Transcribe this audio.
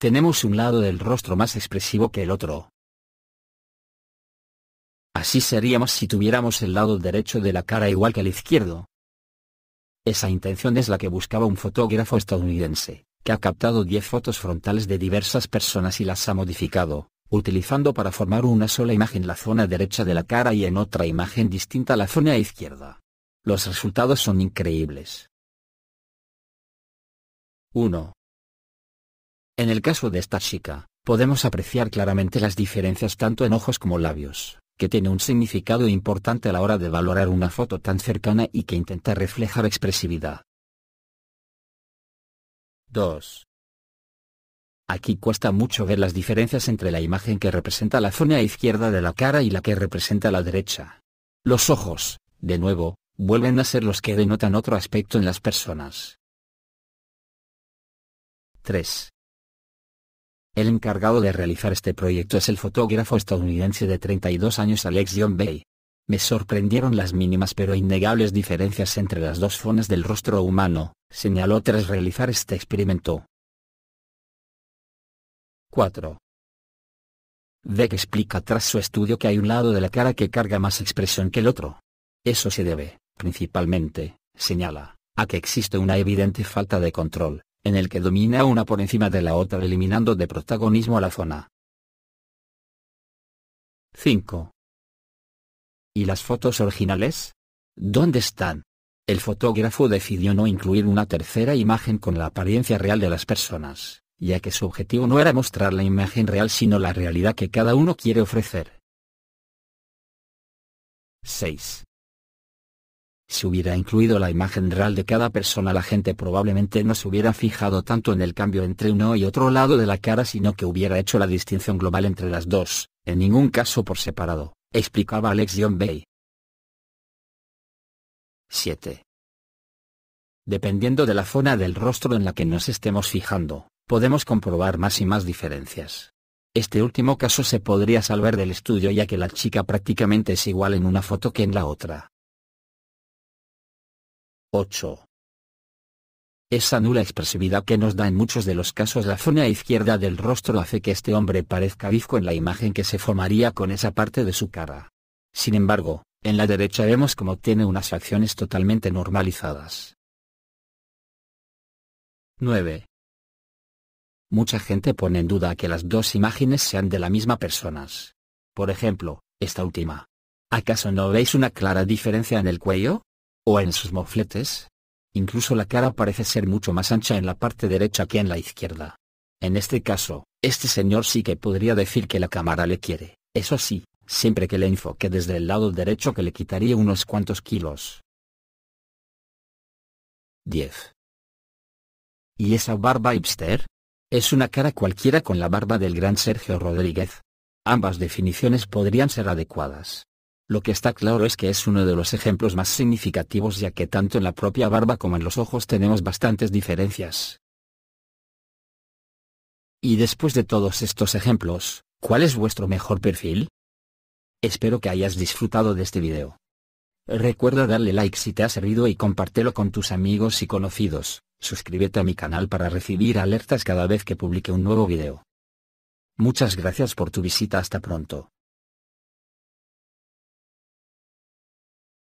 Tenemos un lado del rostro más expresivo que el otro. Así seríamos si tuviéramos el lado derecho de la cara igual que el izquierdo. Esa intención es la que buscaba un fotógrafo estadounidense, que ha captado 10 fotos frontales de diversas personas y las ha modificado, utilizando para formar una sola imagen la zona derecha de la cara y en otra imagen distinta la zona izquierda. Los resultados son increíbles. 1. En el caso de esta chica, podemos apreciar claramente las diferencias tanto en ojos como labios, que tiene un significado importante a la hora de valorar una foto tan cercana y que intenta reflejar expresividad. 2. Aquí cuesta mucho ver las diferencias entre la imagen que representa la zona izquierda de la cara y la que representa la derecha. Los ojos, de nuevo, vuelven a ser los que denotan otro aspecto en las personas. 3. El encargado de realizar este proyecto es el fotógrafo estadounidense de 32 años Alex John Bay. Me sorprendieron las mínimas pero innegables diferencias entre las dos zonas del rostro humano, señaló tras realizar este experimento. 4. Beck explica tras su estudio que hay un lado de la cara que carga más expresión que el otro. Eso se debe, principalmente, señala, a que existe una evidente falta de control, en el que domina una por encima de la otra eliminando de protagonismo a la zona. 5. ¿Y las fotos originales? ¿Dónde están? El fotógrafo decidió no incluir una tercera imagen con la apariencia real de las personas, ya que su objetivo no era mostrar la imagen real sino la realidad que cada uno quiere ofrecer. 6. Si hubiera incluido la imagen real de cada persona la gente probablemente no se hubiera fijado tanto en el cambio entre uno y otro lado de la cara sino que hubiera hecho la distinción global entre las dos, en ningún caso por separado, explicaba Alex John Bay. 7. Dependiendo de la zona del rostro en la que nos estemos fijando, podemos comprobar más y más diferencias. Este último caso se podría salvar del estudio ya que la chica prácticamente es igual en una foto que en la otra. 8. Esa nula expresividad que nos da en muchos de los casos la zona izquierda del rostro hace que este hombre parezca bizco en la imagen que se formaría con esa parte de su cara. Sin embargo, en la derecha vemos como tiene unas facciones totalmente normalizadas. 9. Mucha gente pone en duda que las dos imágenes sean de la misma persona. Por ejemplo, esta última. ¿Acaso no veis una clara diferencia en el cuello? o en sus mofletes. Incluso la cara parece ser mucho más ancha en la parte derecha que en la izquierda. En este caso, este señor sí que podría decir que la cámara le quiere, eso sí, siempre que le enfoque desde el lado derecho que le quitaría unos cuantos kilos. 10. ¿Y esa barba hipster? Es una cara cualquiera con la barba del gran Sergio Rodríguez. Ambas definiciones podrían ser adecuadas. Lo que está claro es que es uno de los ejemplos más significativos ya que tanto en la propia barba como en los ojos tenemos bastantes diferencias. Y después de todos estos ejemplos, ¿cuál es vuestro mejor perfil? Espero que hayas disfrutado de este video. Recuerda darle like si te ha servido y compártelo con tus amigos y conocidos, suscríbete a mi canal para recibir alertas cada vez que publique un nuevo video. Muchas gracias por tu visita hasta pronto.